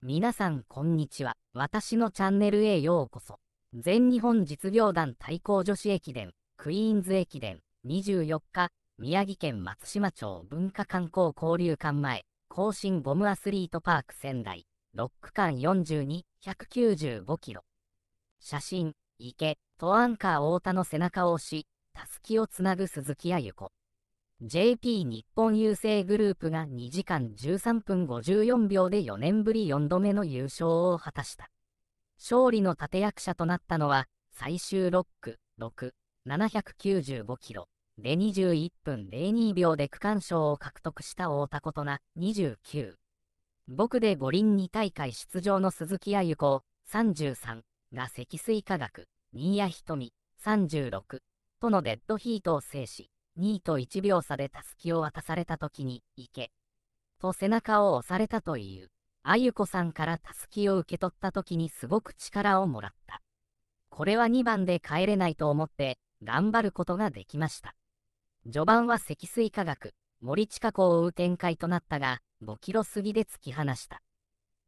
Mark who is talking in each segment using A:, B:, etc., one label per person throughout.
A: 皆さんこんにちは。私のチャンネルへようこそ。全日本実業団対抗女子駅伝、クイーンズ駅伝、24日、宮城県松島町文化観光交流館前、甲信ゴムアスリートパーク仙台、6区間42、195キロ。写真、池、とアンカー太田の背中を押し、たすきをつなぐ鈴木あゆ子。JP 日本郵政グループが2時間13分54秒で4年ぶり4度目の優勝を果たした。勝利の立役者となったのは、最終6区、6、795キロで21分02秒で区間賞を獲得した太田琴奈、29。僕で五輪2大会出場の鈴木亜由子、33が積水化学、新谷瞳、36とのデッドヒートを制し、2位と1秒差でたすきを渡された時に、行け。と背中を押されたという、あゆこさんからたすきを受け取った時にすごく力をもらった。これは2番で帰れないと思って、頑張ることができました。序盤は積水化学、森近子を追う展開となったが、5キロ過ぎで突き放した。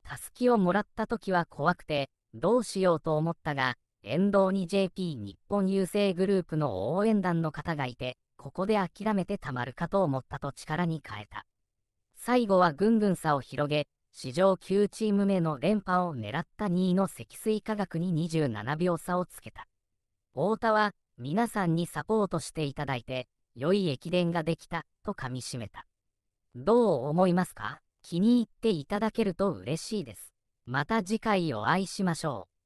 A: たすきをもらった時は怖くて、どうしようと思ったが、沿道に JP 日本郵政グループの応援団の方がいて、ここで諦めてたまるかと思ったと力に変えた。最後はぐんぐん差を広げ、史上9チーム目の連覇を狙った2位の積水化学に27秒差をつけた。太田は、皆さんにサポートしていただいて、良い駅伝ができた、と噛みしめた。どう思いますか気に入っていただけると嬉しいです。また次回お会いしましょう。